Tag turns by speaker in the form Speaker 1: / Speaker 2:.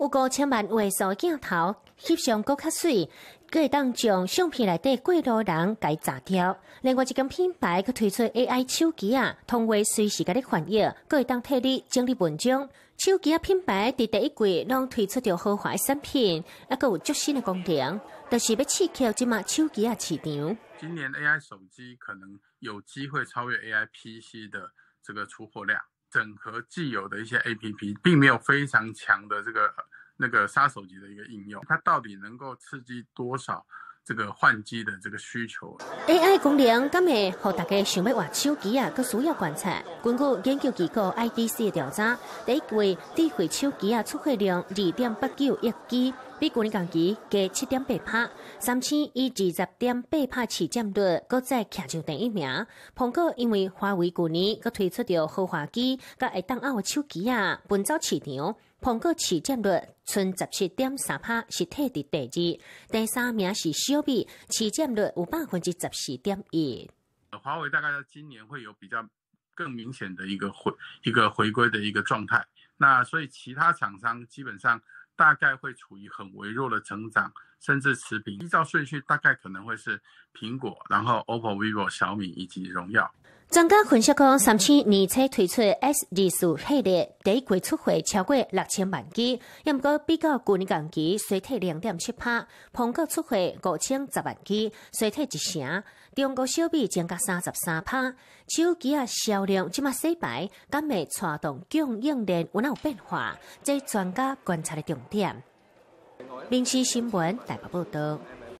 Speaker 1: 有个千万像素镜头，摄相够卡水，佢会当将相片内底过路人改砸掉。另外一间品牌佢推出 A I 手机啊，通话随时甲你翻译，佢会当替你整理文章。手机啊品牌伫第一季拢推出着豪华产品，一个有最新诶功能，就是要刺激即卖手机啊市场。
Speaker 2: 今年 A I 手机可能有机会超越 A I P C 的这个出货量。整合既有的一些 A P P 并没有非常强的这个那个杀手级的一个应用，它到底能够刺激多少这个换机的这个需求
Speaker 1: ？A I 功能今日让大家想要换手机啊，个需要观察。根据研究机构 I D C 的调查，第一季智慧手机啊出货量二点八九亿支。比去年同期加七点八帕，三星以二十点八帕市占率，搁再卡上第一名。苹果因为华为去年，搁推出条豪华机，甲一档奥的手机啊，奔走市场。苹果市占率剩十七点三帕，是退第第二，第三名是小米，市占率有百分之十四点一。
Speaker 2: 华为大概今年会有比较更明显的一个回一个回归的一个状态。那所以其他厂商基本上。大概会处于很微弱的增长，甚至持平。依照顺序，大概可能会是苹果，然后 OPPO、vivo、小米以及荣耀。
Speaker 1: 专家分析讲，三星年初推出 S 二四系列，第一季出货超过六千万支，英过比较旧年同期衰退零点七帕，韩国出货五千十万支，衰退一成，中国小米增加三十三帕，手机啊销量即马洗牌，敢会传动供应链有哪有变化？这专家观察的重点。《闽西新闻》戴伯报道。